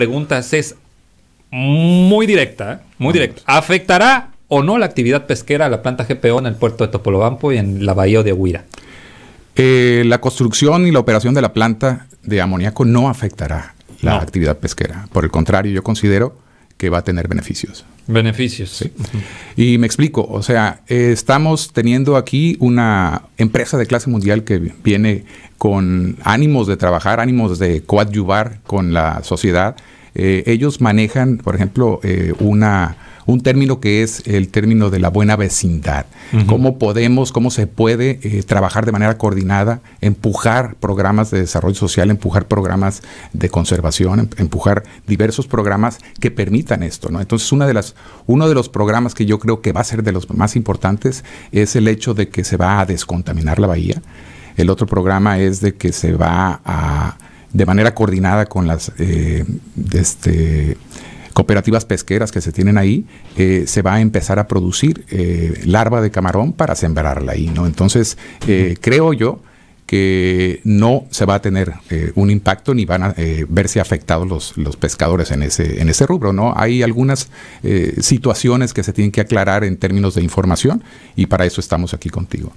preguntas es muy directa, ¿eh? muy directa. ¿Afectará o no la actividad pesquera a la planta GPO en el puerto de Topolobampo y en la bahía de Huira? Eh, la construcción y la operación de la planta de amoníaco no afectará la actividad pesquera. Por el contrario, yo considero que va a tener beneficios. Beneficios. Sí. Y me explico, o sea, estamos teniendo aquí una empresa de clase mundial que viene con ánimos de trabajar, ánimos de coadyuvar con la sociedad. Eh, ellos manejan, por ejemplo, eh, una un término que es el término de la buena vecindad. ¿Cómo podemos, cómo se puede eh, trabajar de manera coordinada, empujar programas de desarrollo social, empujar programas de conservación, em, empujar diversos programas que permitan esto? ¿no? Entonces, una de las, uno de los programas que yo creo que va a ser de los más importantes es el hecho de que se va a descontaminar la bahía. El otro programa es de que se va a de manera coordinada con las eh, este, cooperativas pesqueras que se tienen ahí, eh, se va a empezar a producir eh, larva de camarón para sembrarla ahí, ¿no? Entonces, eh, creo yo que no se va a tener un impacto ni van a verse afectados los, los, pescadores en ese, en ese rubro. ¿no? Hay algunas situaciones que se tienen que aclarar en términos de información y para eso estamos aquí contigo.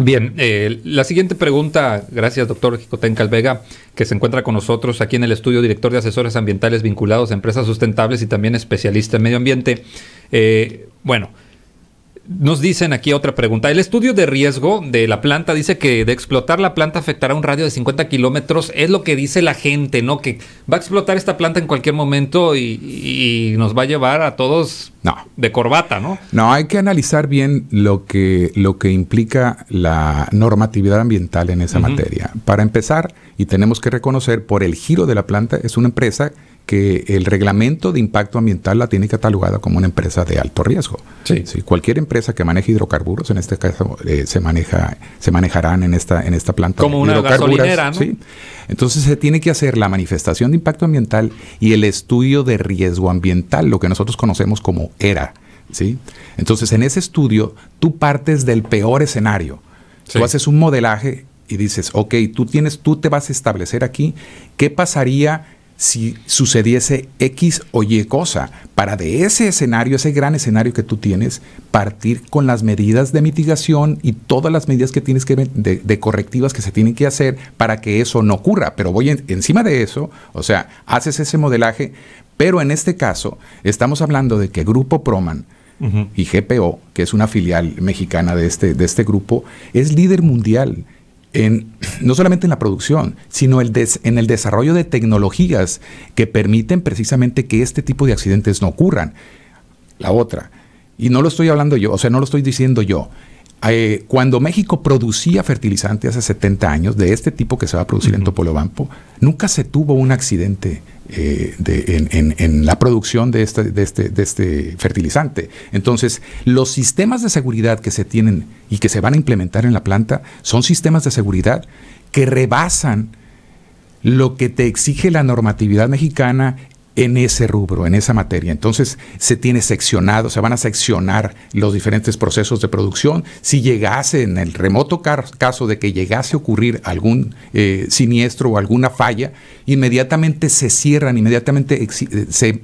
Bien, eh, la siguiente pregunta, gracias doctor Jicotén Calvega, que se encuentra con nosotros aquí en el estudio, director de asesores ambientales vinculados a empresas sustentables y también especialista en medio ambiente. Eh, bueno, nos dicen aquí otra pregunta. El estudio de riesgo de la planta dice que de explotar la planta afectará un radio de 50 kilómetros. Es lo que dice la gente, ¿no? Que va a explotar esta planta en cualquier momento y, nos va a llevar a todos de corbata, ¿no? No, hay que analizar bien lo que, lo que implica la normatividad ambiental en esa materia. Para empezar, y tenemos que reconocer, por el giro de la planta, es una empresa que el reglamento de impacto ambiental la tiene catalogada como una empresa de alto riesgo. Sí. cualquier empresa que maneje hidrocarburos, en este caso eh, se maneja, se manejarán en esta, en esta planta. Como una gasolinera, ¿no? Sí. Entonces se tiene que hacer la manifestación de impacto ambiental y el estudio de riesgo ambiental, lo que nosotros conocemos como ERA. ¿sí? Entonces en ese estudio tú partes del peor escenario. Tú haces un modelaje y dices, ok, tú, tienes, tú te vas a establecer aquí, ¿qué pasaría si sucediese X o Y cosa, para de ese escenario, ese gran escenario que tú tienes, partir con las medidas de mitigación y todas las medidas que tienes que de, correctivas que se tienen que hacer para que eso no ocurra. Pero voy encima de eso, o sea, haces ese modelaje, pero en este caso estamos hablando de que Grupo Proman, y GPO, que es una filial mexicana de este, de este grupo, es líder mundial no solamente en la producción, sino el en el desarrollo de tecnologías que permiten precisamente que este tipo de accidentes no ocurran. La otra, y no lo estoy hablando yo, o sea, no lo estoy diciendo yo, eh, cuando México producía fertilizante hace 70 años, de este tipo que se va a producir en Topolobampo, nunca se tuvo un accidente eh, en, la producción este, de este, de este, fertilizante. Entonces, los sistemas de seguridad que se tienen y que se van a implementar en la planta son sistemas de seguridad que rebasan lo que te exige la normatividad mexicana en ese rubro, en esa materia. Entonces se tiene seccionado, se van a seccionar los diferentes procesos de producción. Si llegase, en el remoto caso de que llegase a ocurrir algún eh, siniestro o alguna falla, inmediatamente se cierran, inmediatamente eh,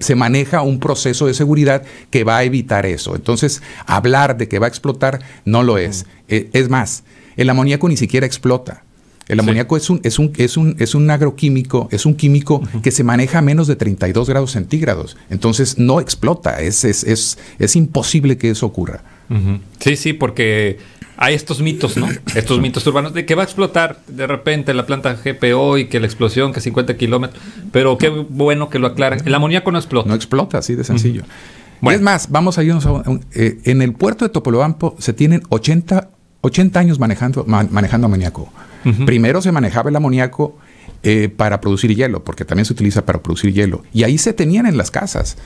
se, maneja un proceso de seguridad que va a evitar eso. Entonces, hablar de que va a explotar no lo es. Eh, es más, el amoníaco ni siquiera explota. El amoníaco es, un, es, un, es, un, es un agroquímico, es un químico que se maneja a menos de 32 grados centígrados. Entonces no explota, es, es, es, imposible que eso ocurra. Sí, sí, porque hay estos mitos, ¿no? Estos mitos urbanos de que va a explotar de repente la planta GPO y que la explosión, que 50 kilómetros. Pero qué bueno que lo aclaran. El amoníaco no explota. No explota, así de sencillo. es más, vamos a irnos a un, eh, en el puerto de Topolobampo se tienen 80 80 años manejando, manejando amoníaco. Primero se manejaba el amoníaco eh, para producir hielo, porque también se utiliza para producir hielo. Y ahí se tenían en las casas.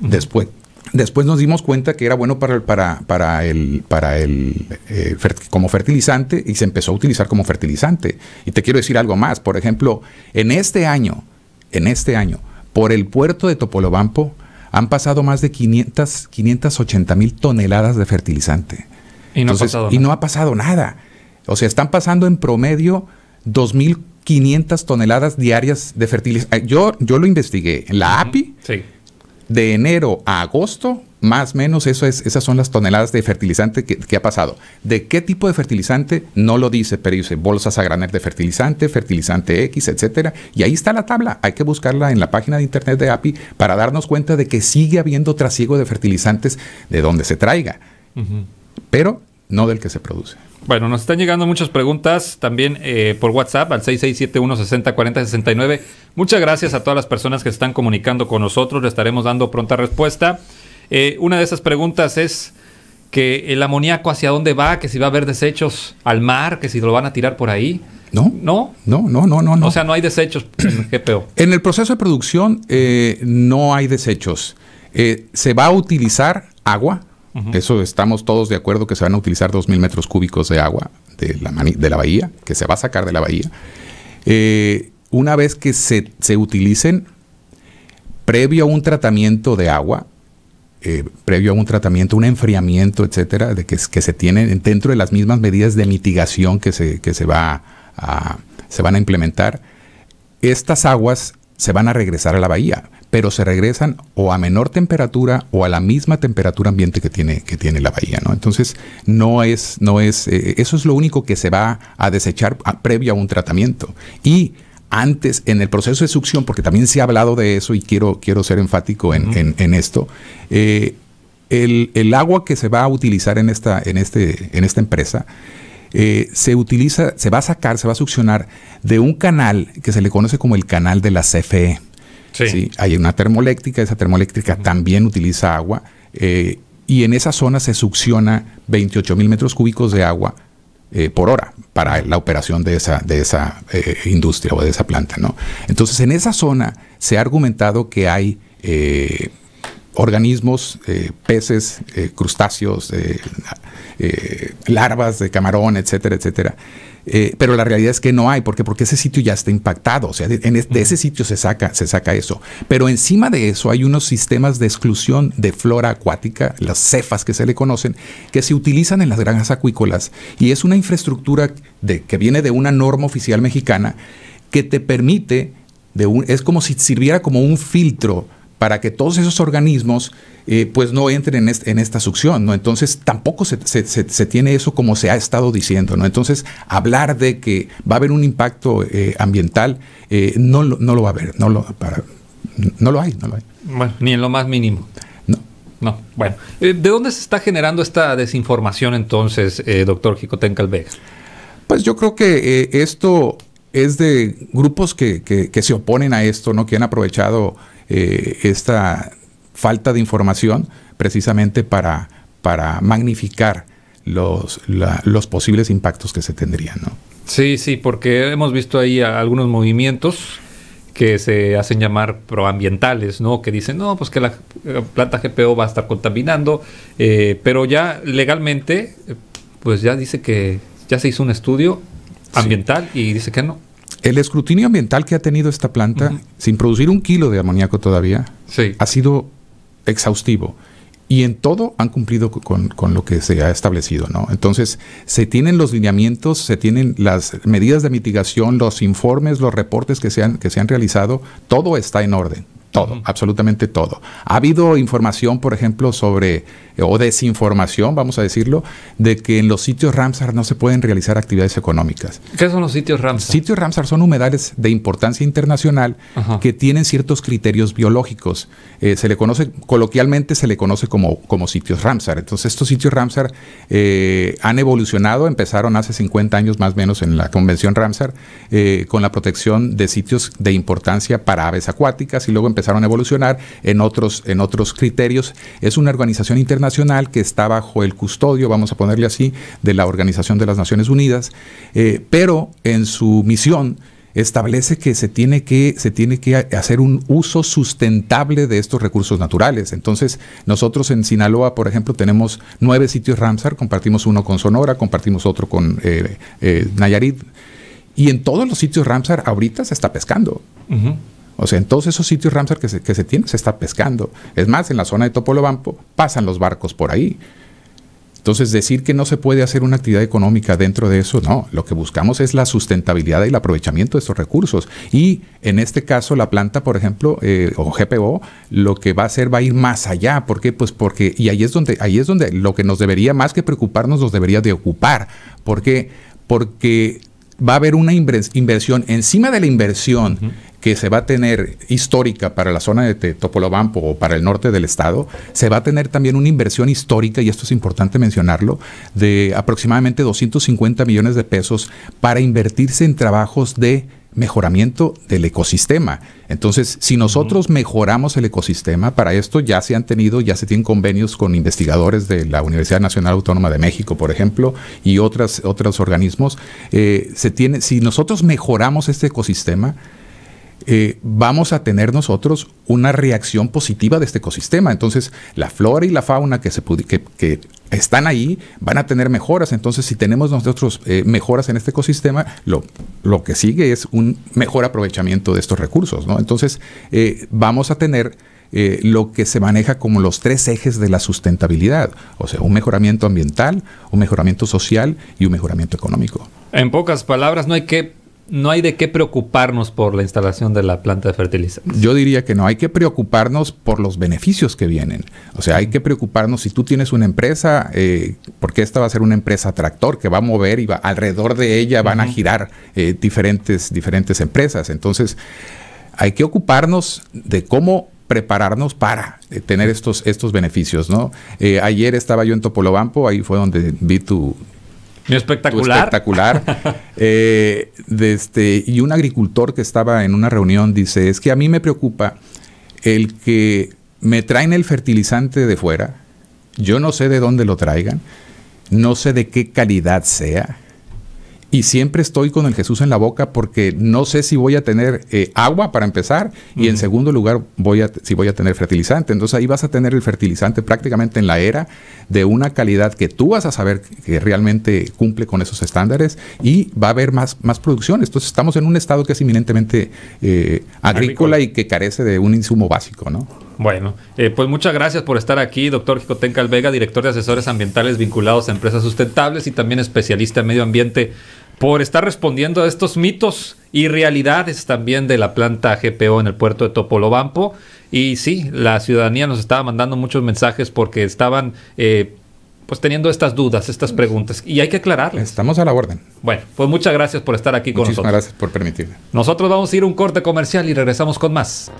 Después, Después nos dimos cuenta que era bueno para, para, para el, para el eh, como fertilizante y se empezó a utilizar como fertilizante. Y te quiero decir algo más. Por ejemplo, en este año, en este año, por el puerto de Topolobampo han pasado más de 500, 580 mil toneladas de fertilizante. Y no, ha, pasado nada. O sea, están pasando en promedio 2.500 toneladas diarias de fertilizante. Eh, yo, yo lo investigué. En la API, de enero a agosto, más o menos eso es, esas son las toneladas de fertilizante que, ha pasado. ¿De qué tipo de fertilizante? No lo dice, pero dice bolsas a granel de fertilizante, fertilizante X, etcétera. Y ahí está la tabla. Hay que buscarla en la página de internet de API para darnos cuenta de que sigue habiendo trasiego de fertilizantes de donde se traiga pero no del que se produce. Bueno, nos están llegando muchas preguntas también eh, por WhatsApp al 6671604069. Muchas gracias a todas las personas que están comunicando con nosotros. Le estaremos dando pronta respuesta. Eh, una de esas preguntas es que el amoníaco hacia dónde va, que si va a haber desechos al mar, que si lo van a tirar por ahí. No, no, no, no, no, no. O sea, no hay desechos en el GPO. En el proceso de producción eh, no hay desechos. se va a utilizar agua, eso estamos todos de acuerdo que se van a utilizar 2.000 metros cúbicos de agua de la, bahía, que se va a sacar de la bahía. Eh, una vez que se, utilicen, previo a un tratamiento de agua, eh, previo a un tratamiento, un enfriamiento, etcétera, de que, se tienen dentro de las mismas medidas de mitigación que se, que se, va se van a implementar, estas aguas se van a regresar a la bahía pero se regresan o a menor temperatura o a la misma temperatura ambiente que tiene, que tiene la bahía, ¿no? Entonces, no es, no es, eh, eso es lo único que se va a desechar previo a un tratamiento. Y antes, en el proceso de succión, porque también se ha hablado de eso y quiero, quiero ser enfático en, esto, eh, el, agua que se va a utilizar en esta, en este, en esta empresa, eh, se utiliza, se va a sacar, se va a succionar de un canal que se le conoce como el canal de la CFE. Sí. Hay una termoeléctrica, esa termoeléctrica también utiliza agua eh, y en esa zona se succiona 28 mil metros cúbicos de agua eh, por hora para la operación de esa, de esa eh, industria o de esa planta. ¿no? Entonces, en esa zona se ha argumentado que hay organismos, peces, crustáceos, larvas de camarón, etcétera, etcétera, eh, pero la realidad es que no hay, porque porque ese sitio ya está impactado, o sea, de, ese sitio se saca, se saca eso. Pero encima de eso hay unos sistemas de exclusión de flora acuática, las cefas que se le conocen, que se utilizan en las granjas acuícolas y es una infraestructura que viene de una norma oficial mexicana que te permite es como si sirviera como un filtro para que todos esos organismos eh, pues no entren en, esta succión, ¿no? Entonces tampoco se, tiene eso como se ha estado diciendo, ¿no? Entonces hablar de que va a haber un impacto eh, ambiental eh, no, lo va a haber, no lo, no lo hay, no lo Bueno, ni en lo más mínimo. No. No, bueno. ¿De dónde se está generando esta desinformación entonces, doctor Jicoten Calvega? Pues yo creo que esto es de grupos que, que, se oponen a esto, ¿no? Que han aprovechado eh, esta falta de información precisamente para, para magnificar los, los posibles impactos que se tendrían. ¿no? Sí, sí, porque hemos visto ahí algunos movimientos que se hacen llamar proambientales, ¿no? Que dicen, no, pues que la eh, planta GPO va a estar contaminando, eh, pero ya legalmente, pues ya dice que ya se hizo un estudio ambiental y dice que no. El escrutinio ambiental que ha tenido esta planta, sin producir un kilo de amoníaco todavía, ha sido exhaustivo. Y en todo han cumplido con, lo que se ha establecido, ¿no? Entonces, se tienen los lineamientos, se tienen las medidas de mitigación, los informes, los reportes que que se han realizado, todo está en orden. Todo, absolutamente todo. Ha habido información, por ejemplo, sobre, eh, o desinformación, vamos a decirlo, de que en los sitios Ramsar no se pueden realizar actividades económicas. ¿Qué son los sitios Ramsar? Sitios Ramsar son humedales de importancia internacional que tienen ciertos criterios biológicos. Eh, se le conoce, coloquialmente se le conoce como, como sitios Ramsar. Entonces, estos sitios Ramsar eh, han evolucionado, empezaron hace 50 años más o menos en la Convención Ramsar, con la protección de sitios de importancia para aves acuáticas y luego empezaron empezaron a evolucionar en otros, en otros criterios. Es una organización internacional que está bajo el custodio, vamos a ponerle así, de la Organización de las Naciones Unidas, eh, pero en su misión establece que se tiene que se tiene que hacer un uso sustentable de estos recursos naturales. Entonces, nosotros en Sinaloa, por ejemplo, tenemos nueve sitios Ramsar, compartimos uno con Sonora, compartimos otro con eh, eh, Nayarit, y en todos los sitios Ramsar ahorita se está pescando. O sea, en todos esos sitios Ramsar que se, que se tienen se está pescando. Es más, en la zona de Topolobampo pasan los barcos por ahí. Entonces, decir que no se puede hacer una actividad económica dentro de eso, no. Lo que buscamos es la sustentabilidad y el aprovechamiento de estos recursos. Y en este caso, la planta, por ejemplo, eh, o GPO, lo que va a hacer va a ir más allá. ¿Por qué? Pues porque, y ahí es donde, ahí es donde lo que nos debería, más que preocuparnos, nos debería de ocupar. ¿Por qué? Porque va a haber una inversión encima de la inversión que se va a tener histórica para la zona de Topolobampo o para el norte del estado, se va a tener también una inversión histórica, y esto es importante mencionarlo, de aproximadamente 250 millones de pesos para invertirse en trabajos de mejoramiento del ecosistema. Entonces, si nosotros mejoramos el ecosistema, para esto ya se han tenido, ya se tienen convenios con investigadores de la Universidad Nacional Autónoma de México, por ejemplo, y otras, otros organismos. Eh, se tiene, si nosotros mejoramos este ecosistema, eh, vamos a tener nosotros una reacción positiva de este ecosistema. Entonces, la flora y la fauna que, se que, están ahí van a tener mejoras. Entonces, si tenemos nosotros eh, mejoras en este ecosistema, lo, lo, que sigue es un mejor aprovechamiento de estos recursos. Entonces, eh, vamos a tener... lo que se maneja como los tres ejes de la sustentabilidad, o sea, un mejoramiento ambiental, un mejoramiento social y un mejoramiento económico. En pocas palabras, no hay que no hay de qué preocuparnos por la instalación de la planta de fertilizantes. Yo diría que no, hay que preocuparnos por los beneficios que vienen. O sea, hay que preocuparnos si tú tienes una empresa, eh, porque esta va a ser una empresa tractor que va a mover y va, alrededor de ella van a girar eh, diferentes, diferentes empresas. Entonces, hay que ocuparnos de cómo prepararnos para eh, tener estos, estos beneficios, ¿no? ayer estaba yo en Topolobampo, ahí fue donde vi tu, espectacular. Eh, este, y un agricultor que estaba en una reunión dice, es que a mí me preocupa el que me traen el fertilizante de fuera, yo no sé de dónde lo traigan, no sé de qué calidad sea, y siempre estoy con el Jesús en la boca porque no sé si voy a tener eh, agua para empezar y en segundo lugar voy a, si voy a tener fertilizante. Entonces ahí vas a tener el fertilizante prácticamente en la era de una calidad que tú vas a saber que realmente cumple con esos estándares y va a haber más, más producción. Entonces estamos en un estado que es eminentemente eh, agrícola, y que carece de un insumo básico, ¿no? Bueno, eh, pues muchas gracias por estar aquí, doctor Jicotencal Vega, director de asesores ambientales vinculados a empresas sustentables y también especialista en medio ambiente por estar respondiendo a estos mitos y realidades también de la planta GPO en el puerto de Topolobampo. Y sí, la ciudadanía nos estaba mandando muchos mensajes porque estaban eh, pues teniendo estas dudas, estas preguntas. Y hay que aclararlas. Estamos a la orden. Bueno, pues muchas gracias por estar aquí con nosotros. Muchas gracias por permitirme. Nosotros vamos a ir a un corte comercial y regresamos con más.